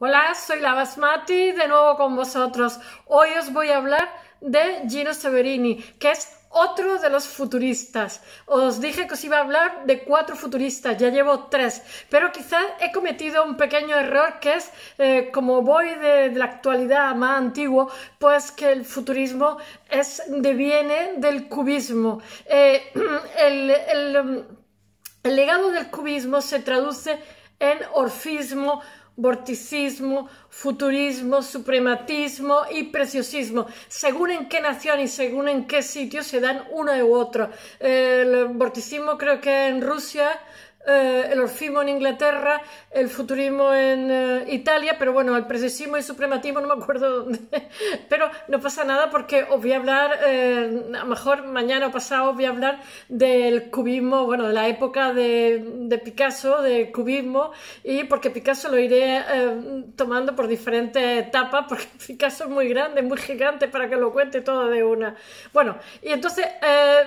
Hola, soy la Basmati, de nuevo con vosotros. Hoy os voy a hablar de Gino Severini, que es otro de los futuristas. Os dije que os iba a hablar de cuatro futuristas, ya llevo tres, pero quizás he cometido un pequeño error que es, eh, como voy de, la actualidad más antiguo, pues que el futurismo es, deviene del cubismo. Eh, el, el legado del cubismo se traduce en orfismo, vorticismo, futurismo, suprematismo y preciosismo, según en qué nación y según en qué sitio se dan uno u otro. El vorticismo creo que en Rusia eh, el orfismo en Inglaterra, el futurismo en eh, Italia, pero bueno, el precesismo y suprematismo no me acuerdo dónde. Pero no pasa nada porque os voy a hablar, eh, a lo mejor mañana o pasado os voy a hablar del cubismo, bueno, de la época de, de Picasso, de cubismo, y porque Picasso lo iré tomando por diferentes etapas, porque Picasso es muy grande, muy gigante para que lo cuente todo de una. Bueno, y entonces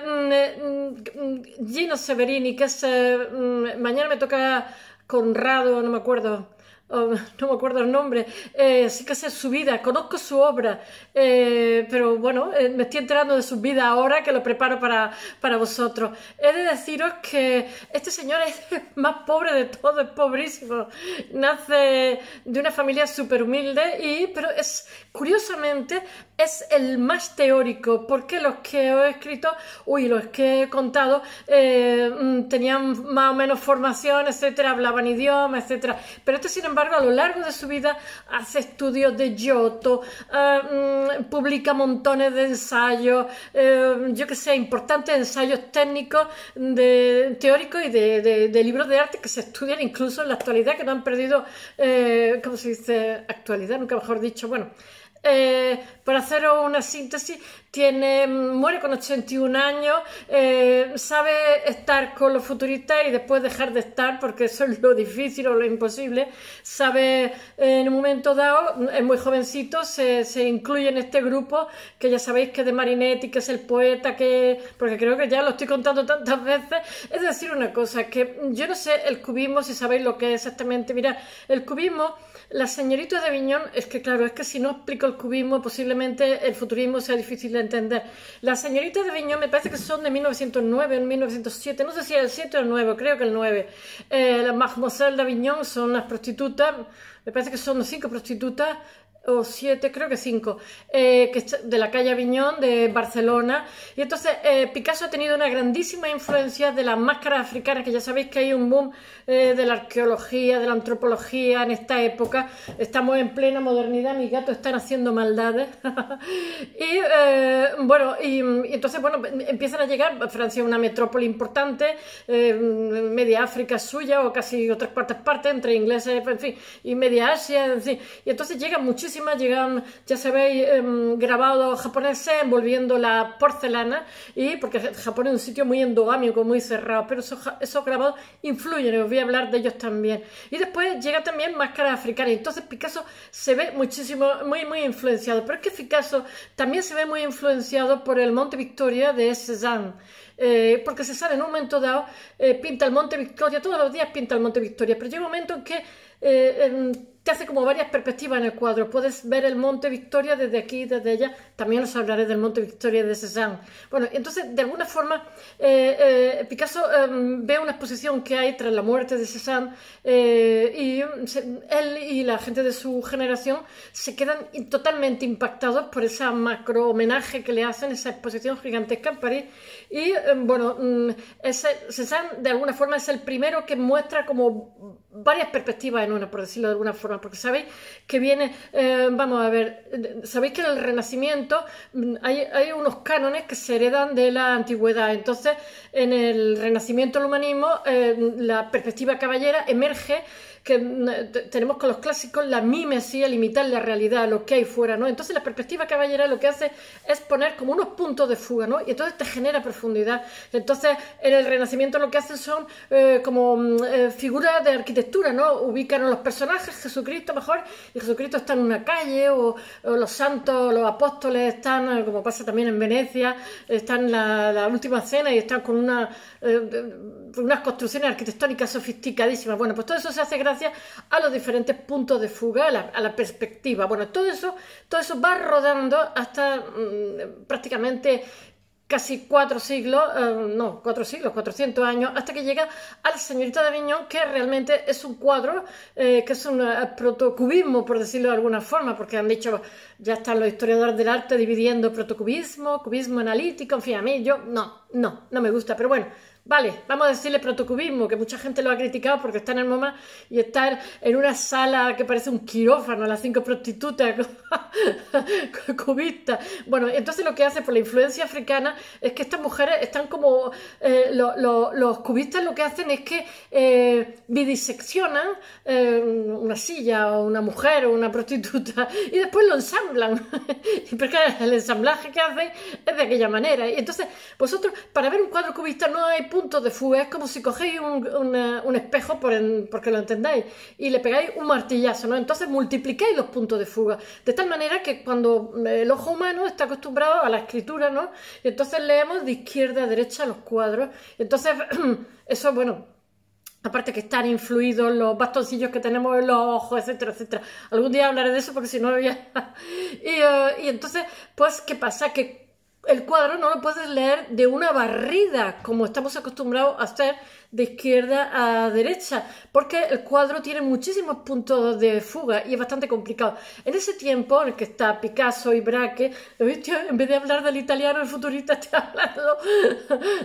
mm, mm, Gino Severini, que es mm, mañana me toca Conrado, no me acuerdo. Oh, no me acuerdo el nombre, eh, sí que sé su vida, conozco su obra, eh, pero bueno, eh, me estoy enterando de su vida ahora que lo preparo para, para vosotros. He de deciros que este señor es más pobre de todo, es pobrísimo, nace de una familia súper humilde, y, pero es curiosamente es el más teórico, porque los que he escrito, uy, los que he contado, mm, tenían más o menos formación, etcétera, hablaban idioma, etcétera. Pero este, sin embargo, a lo largo de su vida hace estudios de yoto ah, mm, publica montones de ensayos, eh, yo que sé, importantes ensayos técnicos de, teóricos y de, libros de arte que se estudian incluso en la actualidad, que no han perdido, eh, ¿cómo se dice? Actualidad, nunca mejor dicho, bueno. Eh, para hacer una síntesis, tiene, muere con 81 años, eh, sabe estar con los futuristas y después dejar de estar, porque eso es lo difícil o lo imposible, sabe eh, en un momento dado, es muy jovencito, se, se, incluye en este grupo, que ya sabéis que es de Marinetti, que es el poeta, que porque creo que ya lo estoy contando tantas veces, es decir, una cosa, que yo no sé el cubismo, si sabéis lo que es exactamente, mira, el cubismo, la señorita de Viñón, es que claro, es que si no explico el cubismo, posiblemente el futurismo sea difícil de entender. Las señoritas de Viñón me parece que son de 1909, 1907, no sé si el 7 o el 9, creo que el 9. Eh, las mademoiselles de Viñón son las prostitutas, me parece que son cinco prostitutas o siete, creo que cinco, eh, de la calle Aviñón de Barcelona. Y entonces eh, Picasso ha tenido una grandísima influencia de las máscaras africanas, que ya sabéis que hay un boom eh, de la arqueología, de la antropología en esta época. Estamos en plena modernidad, mis gatos están haciendo maldades. y bueno, y, entonces, bueno, empiezan a llegar, Francia es una metrópoli importante, media África suya, o casi otras cuartas partes, entre ingleses, en fin, y media Asia, en fin. Y entonces llegan muchísimo llegan, ya sabéis, eh, em, grabados japoneses envolviendo la porcelana, y porque Japón es un sitio muy endogámico, muy cerrado, pero esos, grabados influyen, y os voy a hablar de ellos también. Y después llega también máscaras africanas, entonces Picasso se ve muchísimo, muy, muy influenciado, pero es que Picasso también se ve muy influenciado por el Monte Victoria de Cézanne. Eh, porque Cezanne en un momento dado eh, pinta el Monte Victoria, todos los días pinta el Monte Victoria, pero llega un momento en que eh, te hace como varias perspectivas en el cuadro. Puedes ver el monte Victoria desde aquí, desde allá, también os hablaré del Monte Victoria de Cézanne. Bueno, entonces, de alguna forma, eh, eh, Picasso em, ve una exposición que hay tras la muerte de Cézanne eh, y él y la gente de su generación se quedan totalmente impactados por ese macro homenaje que le hacen, esa exposición gigantesca en París. Y, em, bueno, mm, ese, Cézanne, de alguna forma, es el primero que muestra como varias perspectivas en una, por decirlo de alguna forma, porque sabéis que viene, vamos a ver, sabéis que en el Renacimiento Mm, hay, unos cánones que se heredan de la antigüedad. Entonces, en el Renacimiento, del humanismo, eh, la perspectiva caballera emerge que tenemos con los clásicos la así, el imitar la realidad, lo que hay fuera, ¿no? Entonces la perspectiva caballera lo que hace es poner como unos puntos de fuga, ¿no? Y entonces te genera profundidad. Entonces en el Renacimiento lo que hacen son eh, como mm, eh, figuras de arquitectura, ¿no? Ubican a los personajes, Jesucristo mejor, y Jesucristo está en una calle, o, los santos, los apóstoles están, eh, como pasa también en Venecia, están en la, última cena y están con una, unas construcciones arquitectónicas sofisticadísimas. Bueno, pues todo eso se hace gracias a los diferentes puntos de fuga, a la, perspectiva. Bueno, todo eso, todo eso va rodando hasta mm, prácticamente casi cuatro siglos, eh, no, cuatro siglos, 400 años, hasta que llega al la señorita de Aviñón, que realmente es un cuadro, eh, que es un eh, protocubismo, por decirlo de alguna forma, porque han dicho, ya están los historiadores del arte dividiendo protocubismo, cubismo analítico, en fin, a mí yo no, no, no me gusta, pero bueno, Vale, vamos a decirle protocubismo, que mucha gente lo ha criticado porque está en el MoMA y estar en una sala que parece un quirófano, las cinco prostitutas cubistas. Bueno, entonces lo que hace por la influencia africana es que estas mujeres están como... Eh, los cubistas lo que hacen es que bidiseccionan eh, eh, una silla o una mujer o una prostituta y después lo ensamblan. porque el ensamblaje que hacen es de aquella manera. Y entonces, vosotros, para ver un cuadro cubista no hay puntos de fuga es como si cogéis un, espejo, por en, porque lo entendáis, y le pegáis un martillazo, ¿no? Entonces multiplicáis los puntos de fuga, de tal manera que cuando eh, el ojo humano está acostumbrado a la escritura, ¿no? Y entonces leemos de izquierda a derecha los cuadros. Entonces, eso, bueno, aparte que están influidos los bastoncillos que tenemos en los ojos, etcétera, etcétera. Algún día hablaré de eso porque si no, ya... y, eh, y entonces, pues, ¿qué pasa? Que el cuadro no lo puedes leer de una barrida, como estamos acostumbrados a hacer de izquierda a derecha, porque el cuadro tiene muchísimos puntos de fuga y es bastante complicado. En ese tiempo en el que está Picasso y Braque, en vez de hablar del italiano, el futurista está hablando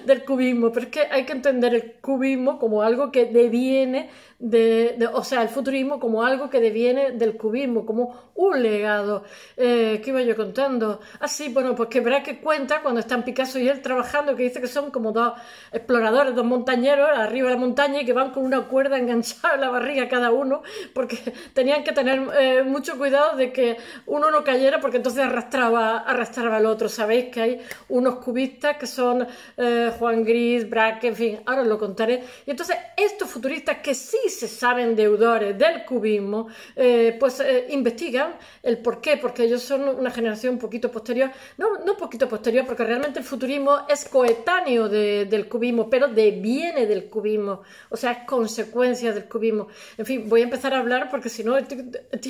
del cubismo, pero es que hay que entender el cubismo como algo que deviene de, o sea, el futurismo como algo que deviene del cubismo, como un legado. Eh, ¿Qué iba yo contando? Así, ah, sí, bueno, pues que Braque cuando están Picasso y él trabajando, que dice que son como dos exploradores, dos montañeros arriba de la montaña y que van con una cuerda enganchada en la barriga cada uno, porque tenían que tener eh, mucho cuidado de que uno no cayera, porque entonces arrastraba, arrastraba al otro. Sabéis que hay unos cubistas que son eh, Juan Gris, Braque, en fin, ahora os lo contaré. Y entonces estos futuristas que sí se saben deudores del cubismo, eh, pues investigan el por qué, porque ellos son una generación un poquito posterior, no, no poquito posterior, porque realmente el futurismo es coetáneo del cubismo, pero deviene del cubismo, o sea, es consecuencia del cubismo. En fin, voy a empezar a hablar porque si no estoy,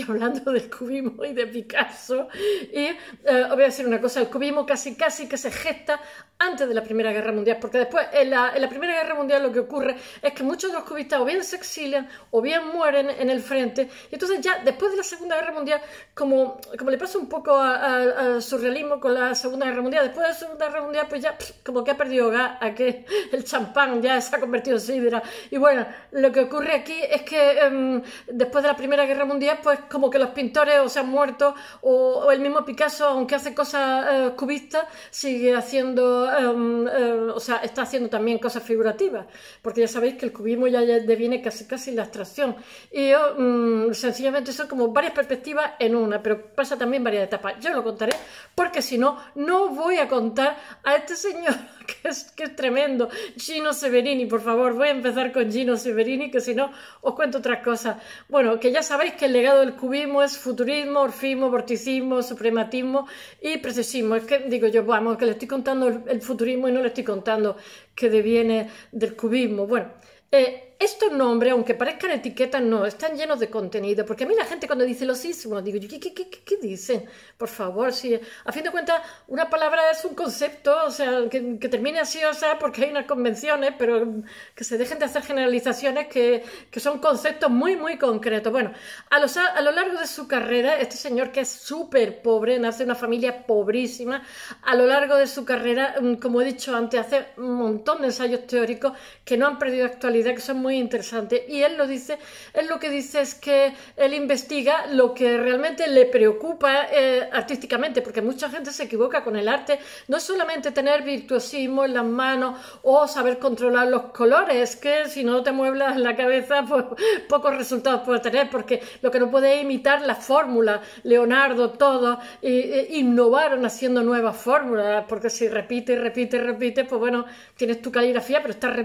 hablando del cubismo y de Picasso. Y eh, voy a decir una cosa, el cubismo casi casi que se gesta antes de la Primera Guerra Mundial, porque después en la, en la Primera Guerra Mundial lo que ocurre es que muchos de los cubistas o bien se exilian o bien mueren en el frente. Y entonces ya después de la Segunda Guerra Mundial, como, como le pasa un poco al surrealismo con la Segunda Guerra Mundial, después de la Segunda Guerra Mundial, pues ya como que ha perdido gas, a el champán ya se ha convertido en sidra. Y bueno, lo que ocurre aquí es que em, después de la Primera Guerra Mundial, pues como que los pintores o se han muerto, o, el mismo Picasso, aunque hace cosas eh, cubistas, sigue haciendo, em, em, o sea, está haciendo también cosas figurativas, porque ya sabéis que el cubismo ya, ya deviene casi casi la abstracción. Y mm, sencillamente, son como varias perspectivas en una, pero pasa también varias etapas. Yo lo contaré, porque si no, no voy voy a contar a este señor que es, tremendo, Gino Severini, por favor, voy a empezar con Gino Severini, que si no os cuento otras cosas. Bueno, que ya sabéis que el legado del cubismo es futurismo, orfismo, vorticismo, suprematismo y precesismo. Es que digo yo, vamos, que le estoy contando el, futurismo y no le estoy contando que deviene del cubismo. Bueno, eh, estos nombres, aunque parezcan etiquetas, no, están llenos de contenido. Porque a mí la gente cuando dice los uno digo, ¿qué, qué, dicen? Por favor, si a fin de cuentas una palabra es un concepto, o sea, que, termine así, o sea, porque hay unas convenciones, pero que se dejen de hacer generalizaciones que, son conceptos muy, muy concretos. Bueno, a, a lo largo de su carrera, este señor que es súper pobre, nace de una familia pobrísima, a lo largo de su carrera, mm, como he dicho antes, hace un montón de ensayos teóricos que no han perdido actualidad, que son muy muy interesante. Y él lo dice, él lo que dice es que él investiga lo que realmente le preocupa eh, artísticamente, porque mucha gente se equivoca con el arte. No solamente tener virtuosismo en las manos o saber controlar los colores, que si no te mueblas la cabeza, pues pocos resultados puedes tener, porque lo que no puede imitar la fórmula, Leonardo, todo, e, innovaron haciendo nuevas fórmulas, porque si repite, repite, repite, pues bueno, tienes tu caligrafía, pero estás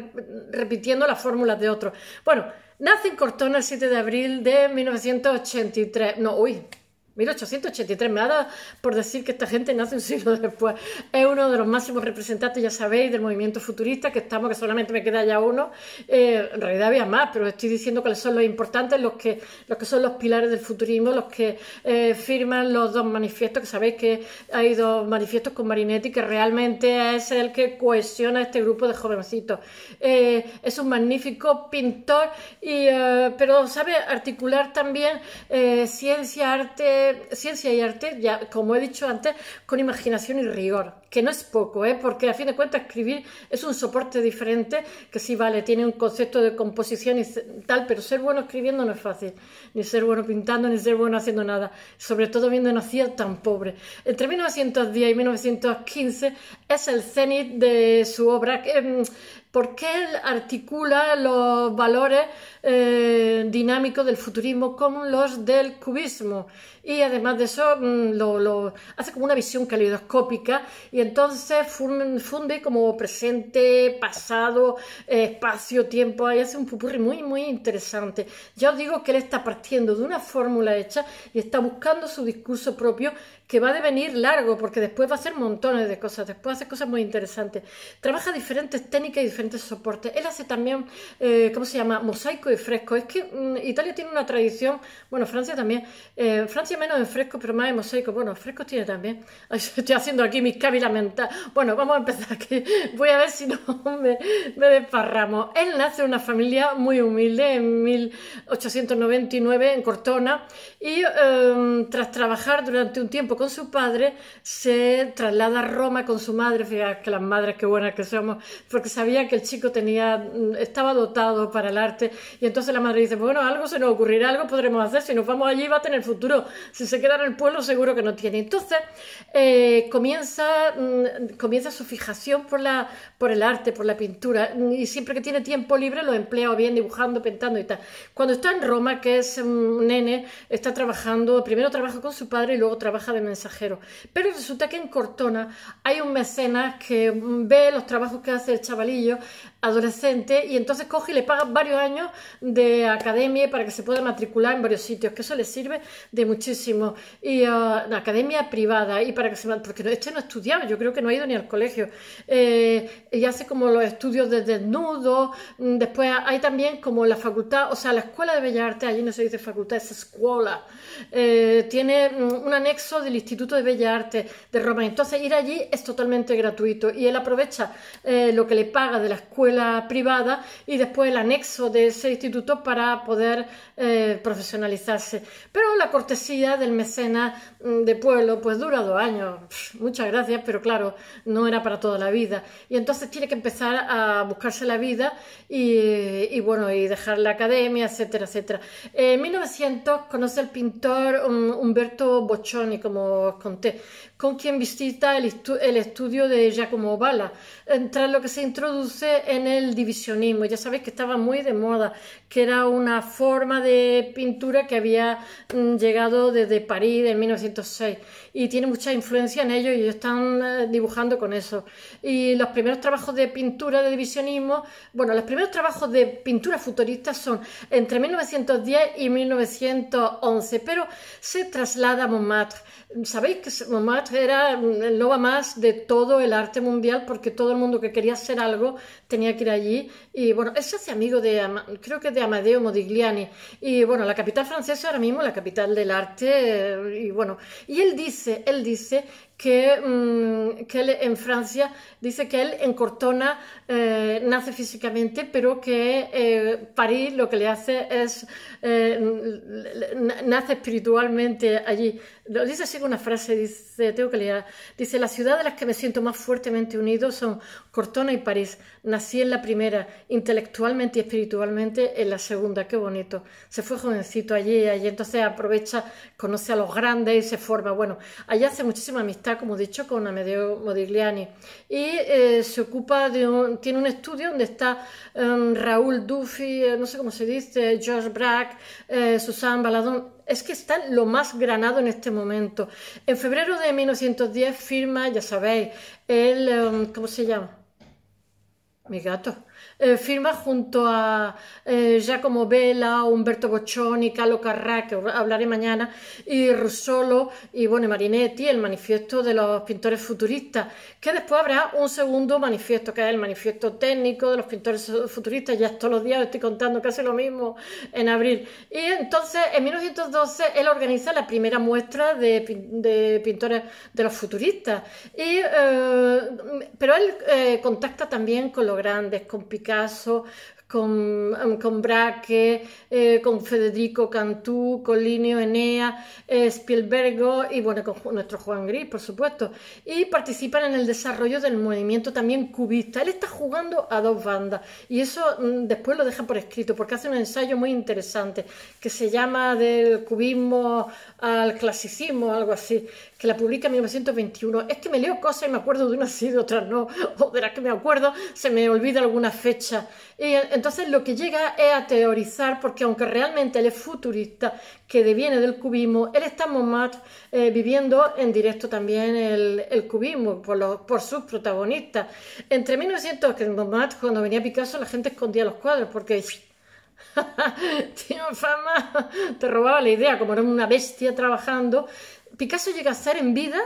repitiendo las fórmulas de otro. Bueno, nace en Cortona el 7 de abril de 1983. No, uy, 1883, me ha dado por decir que esta gente nace un siglo después. Es uno de los máximos representantes, ya sabéis, del movimiento futurista, que estamos, que solamente me queda ya uno. Eh, en realidad había más, pero estoy diciendo cuáles son los importantes, los que, los que son los pilares del futurismo, los que eh, firman los dos manifiestos, que sabéis que hay dos manifiestos con Marinetti, que realmente es el que cohesiona este grupo de jovencitos. Eh, es un magnífico pintor, y, pero sabe articular también ciencia, arte, ciencia y arte, ya como he dicho antes, con imaginación y rigor, que no es poco, ¿eh? porque a fin de cuentas escribir es un soporte diferente, que sí, vale, tiene un concepto de composición y tal, pero ser bueno escribiendo no es fácil, ni ser bueno pintando, ni ser bueno haciendo nada, sobre todo viendo una ciudad tan pobre. Entre 1910 y 1915 es el cenit de su obra. porque mm, él articula los valores eh, dinámico del futurismo como los del cubismo. Y además de eso, mm, lo, hace como una visión caleidoscópica y entonces funde como presente, pasado, espacio, tiempo. Ahí hace un pupurri muy, muy interesante. Ya os digo que él está partiendo de una fórmula hecha y está buscando su discurso propio que va a devenir largo, porque después va a hacer montones de cosas, después hace cosas muy interesantes. Trabaja diferentes técnicas y diferentes soportes. Él hace también, eh, ¿cómo se llama?, mosaico y fresco. Es que mm, Italia tiene una tradición, bueno, Francia también, eh, Francia menos en fresco, pero más en mosaico. Bueno, fresco tiene también. estoy haciendo aquí mis cábilas mentales. Bueno, vamos a empezar, aquí... voy a ver si no me, desparramos. Él nace en una familia muy humilde en 1899 en Cortona y em, tras trabajar durante un tiempo su padre, se traslada a Roma con su madre, fíjate que las madres qué buenas que somos, porque sabía que el chico tenía, mm, estaba dotado para el arte, y entonces la madre dice, bueno, algo se nos ocurrirá, algo podremos hacer, si nos vamos allí va a tener futuro, si se queda en el pueblo seguro que no tiene. Entonces eh, comienza, mm, comienza su fijación por, la, por el arte, por la pintura, y siempre que tiene tiempo libre lo emplea o bien dibujando, pintando y tal. Cuando está en Roma, que es mm, un nene, está trabajando, primero trabaja con su padre y luego trabaja de mensajero. Pero resulta que en Cortona hay un mecenas que ve los trabajos que hace el chavalillo, adolescente y entonces coge y le paga varios años de academia para que se pueda matricular en varios sitios, que eso le sirve de muchísimo. Y ah, academia privada, y para que se porque este no estudiaba, yo creo que no ha ido ni al colegio. Eh, y hace como los estudios de desnudo, mm, después hay también como la facultad, o sea, la escuela de Bellas Artes, allí no se dice facultad, es escuela, eh, tiene mm, un anexo del Instituto de Bellas Artes de Roma, entonces ir allí es totalmente gratuito y él aprovecha eh, lo que le paga de la escuela privada y después el anexo de ese instituto para poder eh, profesionalizarse. Pero la cortesía del mecenas mm, de pueblo pues dura dos años. muchas gracias, pero claro, no era para toda la vida. Y entonces tiene que empezar a buscarse la vida y, bueno, y dejar la academia, etcétera, etcétera. En 1900 conoce el pintor mm, Humberto Boccioni, como os conté con quien visita el, estudio de Giacomo Bala, tras lo que se introduce en el divisionismo. Ya sabéis que estaba muy de moda, que era una forma de pintura que había mm, llegado desde París en 1906 y tiene mucha influencia en ellos y están eh, dibujando con eso. Y los primeros trabajos de pintura de divisionismo, bueno, los primeros trabajos de pintura futurista son entre 1910 y 1911, pero se traslada a Montmartre. Sabéis que Montmartre era el Nova Más de todo el arte mundial porque todo el mundo que quería hacer algo tenía que ir allí. Y bueno, ese se amigo de, creo que de Amadeo Modigliani. Y bueno, la capital francesa ahora mismo, la capital del arte. Eh, y bueno, y él dice, él dice que, mm, que él en Francia dice que él en Cortona eh, nace físicamente, pero que eh, París lo que le hace es, eh, nace espiritualmente allí. Lo dice así una frase, dice, tengo que leer, dice, las ciudades a las que me siento más fuertemente unido son Cortona y París. Nací en la primera, intelectualmente y espiritualmente en la segunda, qué bonito. Se fue jovencito allí, allí entonces aprovecha, conoce a los grandes y se forma. Bueno, allá hace muchísima amistad como he dicho, con Amedeo Modigliani. Y eh, se ocupa de un, tiene un estudio donde está em, Raúl Duffy, eh, no sé cómo se dice, George Brack, eh, Susan Baladón, es que está lo más granado en este momento. En febrero de 1910 firma, ya sabéis, el, em, ¿cómo se llama? Mi gato. Eh, firma junto a eh, Giacomo Vela, Humberto Boccioni, Carlo Carrà, que hablaré mañana, y Russolo y bueno, Marinetti, el manifiesto de los pintores futuristas, que después habrá un segundo manifiesto, que es el manifiesto técnico de los pintores futuristas, ya todos los días estoy contando casi lo mismo en abril. Y entonces, en 1912, él organiza la primera muestra de, pintores de los futuristas, y, eh, pero él contacta también con los grandes, con Picasso, caso Um, con, Braque, eh, con Federico Cantú, con Linio Enea, Spielberg eh, Spielbergo y bueno, con nuestro Juan Gris, por supuesto. Y participan en el desarrollo del movimiento también cubista. Él está jugando a dos bandas y eso mm, después lo deja por escrito porque hace un ensayo muy interesante que se llama Del cubismo al clasicismo, algo así, que la publica en 1921. Es que me leo cosas y me acuerdo de unas y de otras no, o de las que me acuerdo se me olvida alguna fecha. Y entonces lo que llega es a teorizar, porque aunque realmente él es futurista, que deviene del cubismo, él está en eh, viviendo en directo también el, cubismo por, los, por sus protagonistas. Entre 1900, que en Montmartre, cuando venía Picasso, la gente escondía los cuadros porque tiene fama, te robaba la idea, como era una bestia trabajando. Picasso llega a ser en vida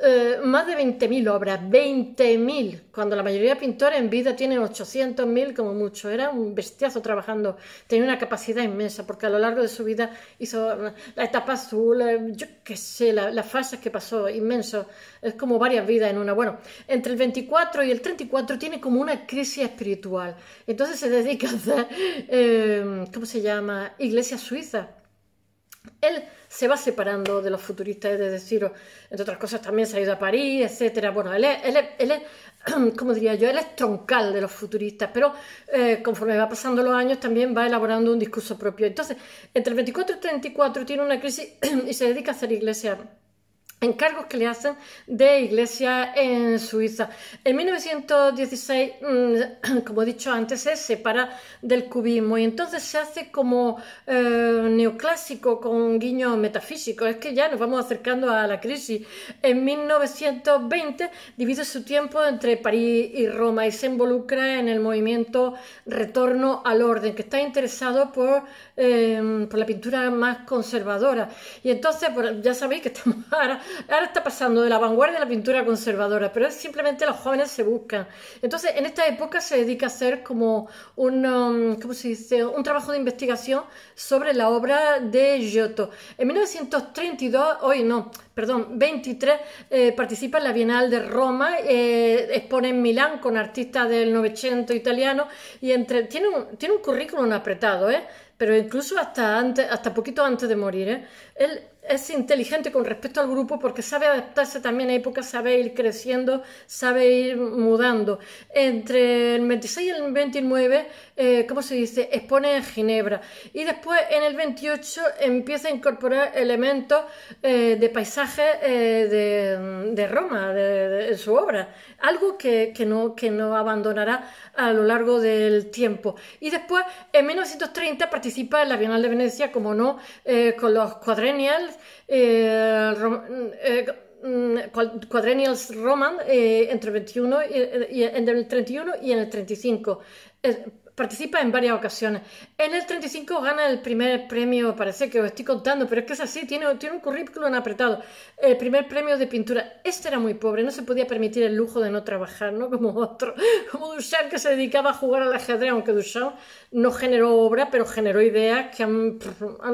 eh, más de 20.000 obras, 20.000, cuando la mayoría de pintores en vida tienen 800.000 como mucho. Era un bestiazo trabajando, tenía una capacidad inmensa, porque a lo largo de su vida hizo eh, la etapa azul, eh, yo qué sé, las fases que pasó, inmenso. Es como varias vidas en una. Bueno, entre el 24 y el 34 tiene como una crisis espiritual. Entonces se dedica a hacer, ¿cómo se llama? Iglesia Suiza él se va separando de los futuristas, es decir, entre otras cosas también se ha ido a París, etcétera. Bueno, él es, él diría yo, él es troncal de los futuristas, pero eh, conforme va pasando los años también va elaborando un discurso propio. Entonces, entre el 24 y el 34 tiene una crisis y se dedica a hacer iglesia encargos que le hacen de iglesia en Suiza. En 1916, mm, como he dicho antes, se separa del cubismo y entonces se hace como eh, neoclásico con un guiño metafísico, Es que ya nos vamos acercando a la crisis. En 1920 divide su tiempo entre París y Roma y se involucra en el movimiento Retorno al Orden, que está interesado por, eh, por la pintura más conservadora. Y entonces, ya sabéis que estamos ahora ahora está pasando de la vanguardia a la pintura conservadora, pero es simplemente los jóvenes se buscan. Entonces, en esta época se dedica a hacer como un, um, un trabajo de investigación sobre la obra de Giotto. En 1932, hoy no, perdón, 23, eh, participa en la Bienal de Roma, eh, expone en Milán con artistas del Novecento italiano y entre, tiene, un, tiene un currículum apretado, ¿eh? pero incluso hasta, antes, hasta poquito antes de morir. ¿eh? Él es inteligente con respecto al grupo porque sabe adaptarse también a épocas, sabe ir creciendo, sabe ir mudando. Entre el 26 y el 29, eh, ¿cómo se dice? Expone en Ginebra. Y después en el 28 empieza a incorporar elementos eh, de paisaje eh, de, Roma, de, su obra. Algo que, no, que no abandonará a lo largo del tiempo. Y después, en 1930, participa en la Bienal de Venecia, como no, eh, con los cuadrenials eh, eh, mm, Quadrennials Roman eh, entre 21 y, el 31 y en el 35 participa en varias ocasiones. En el 35 gana el primer premio, parece que os estoy contando, pero es que es así, tiene, tiene un currículum apretado. El primer premio de pintura, este era muy pobre, no se podía permitir el lujo de no trabajar, ¿no? Como otro, como Duchamp que se dedicaba a jugar al ajedrez, aunque Duchamp no generó obra, pero generó ideas que han,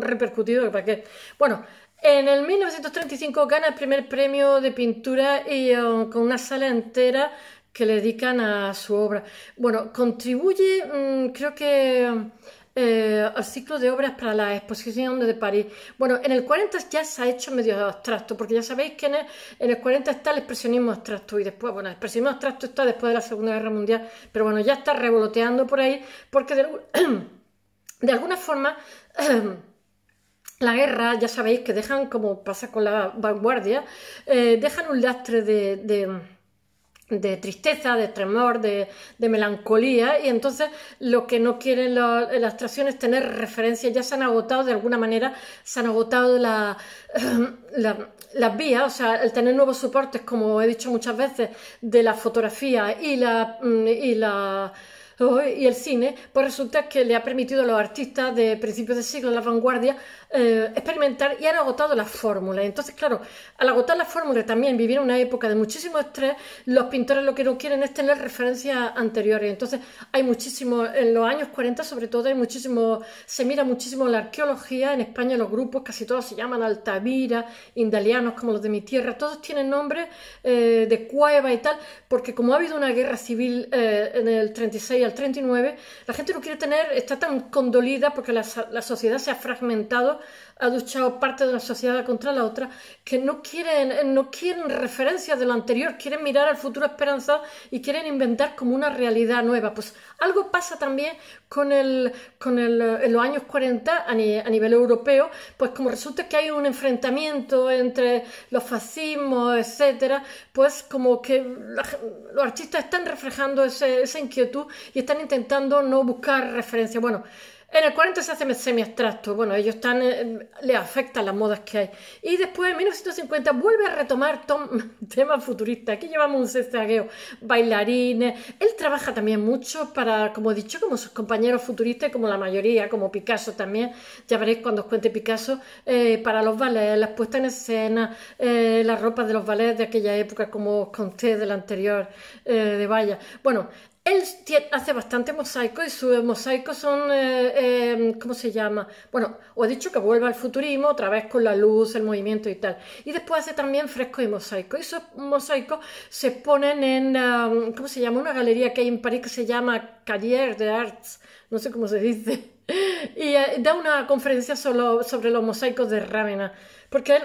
repercutido, ¿para qué? Bueno, en el 1935 gana el primer premio de pintura y eh, con una sala entera que le dedican a su obra. Bueno, contribuye, mm, creo que eh, al ciclo de obras para la exposición de París. Bueno, en el 40 ya se ha hecho medio abstracto, porque ya sabéis que en el, 40 está el expresionismo abstracto y después, bueno, el expresionismo abstracto está después de la Segunda Guerra Mundial, pero bueno, ya está revoloteando por ahí, porque de alguna forma... la guerra, ya sabéis que dejan, como pasa con la vanguardia, eh, dejan un lastre de, tristeza, de tremor, de, melancolía y entonces lo que no quieren las tracciones es tener referencias, ya se han agotado de alguna manera, se han agotado la, la, las vías, o sea, el tener nuevos soportes, como he dicho muchas veces, de la fotografía y la... Mm, y y el cine, pues resulta que le ha permitido a los artistas de principios de siglo, la vanguardia, eh, experimentar y han agotado las fórmulas. Entonces, claro, al agotar las fórmulas también vivir una época de muchísimo estrés, los pintores lo que no quieren es tener referencias anteriores. Entonces, hay muchísimo en los años 40 sobre todo, hay muchísimo, se mira muchísimo la arqueología, en España los grupos casi todos se llaman Altavira, Indalianos como los de mi tierra, todos tienen nombres eh, de cueva y tal, porque como ha habido una guerra civil eh, en el 36 al 39, la gente no quiere tener, está tan condolida porque la, la sociedad se ha fragmentado ha luchado parte de la sociedad contra la otra, que no quieren, no quieren referencias de lo anterior, quieren mirar al futuro esperanza y quieren inventar como una realidad nueva. Pues algo pasa también con, el, con en los años 40 a, nivel europeo, pues como resulta que hay un enfrentamiento entre los fascismos, etcétera, pues como que los artistas están reflejando esa inquietud y están intentando no buscar referencias. Bueno, en el 40 se hace semi extracto bueno, ellos están, eh, le les afectan las modas que hay. Y después, en 1950, vuelve a retomar temas futuristas. Aquí llevamos un sesagueo. bailarines. Él trabaja también mucho para, como he dicho, como sus compañeros futuristas, como la mayoría, como Picasso también. Ya veréis cuando os cuente Picasso, eh, para los ballets, las puestas en escena, eh, las ropas de los ballets de aquella época, como os conté del anterior de Vaya. Bueno, él hace bastante mosaico y sus mosaicos son, eh, em, ¿cómo se llama? Bueno, o ha dicho que vuelve al futurismo otra vez con la luz, el movimiento y tal. Y después hace también frescos y mosaicos. Y esos mosaicos se ponen en, ¿cómo se llama? Una galería que hay en París que se llama Carrière de Arts, no sé cómo se dice. Y eh, da una conferencia sobre los mosaicos de Rávena, porque él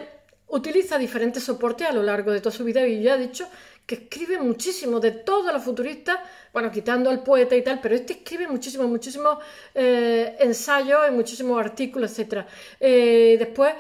utiliza diferentes soportes a lo largo de toda su vida y ya he dicho que escribe muchísimo de todos los futuristas, bueno, quitando al poeta y tal, pero este escribe muchísimo, muchísimos eh, ensayos y muchísimos artículos, etc. Eh, después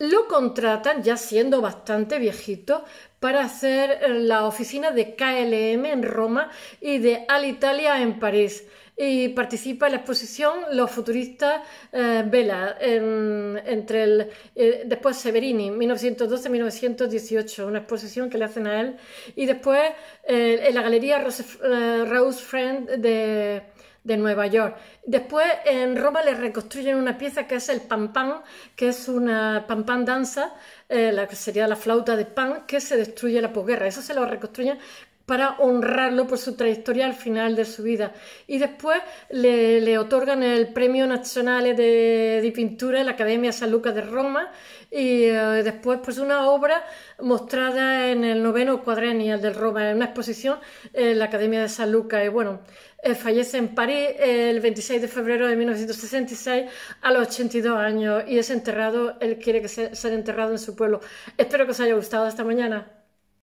lo contratan, ya siendo bastante viejito, para hacer eh, la oficina de KLM en Roma y de Alitalia en París y participa en la exposición Los futuristas eh, Vela, entre el, eh, después Severini, 1912-1918, una exposición que le hacen a él, y después eh, en la Galería Rose, Friend de, Nueva York. Después en Roma le reconstruyen una pieza que es el pan pan, que es una pan pan danza, la que sería la flauta de pan, que se destruye en la posguerra. Eso se lo reconstruyen para honrarlo por su trayectoria al final de su vida. Y después le, otorgan el Premio Nacional de, Pintura en la Academia San Luca de Roma y eh, después pues una obra mostrada en el noveno cuadrenio de Roma, en una exposición en la Academia de San Luca Y bueno, eh, fallece en París el 26 de febrero de 1966 a los 82 años y es enterrado, él quiere que sea, ser enterrado en su pueblo. Espero que os haya gustado. esta mañana.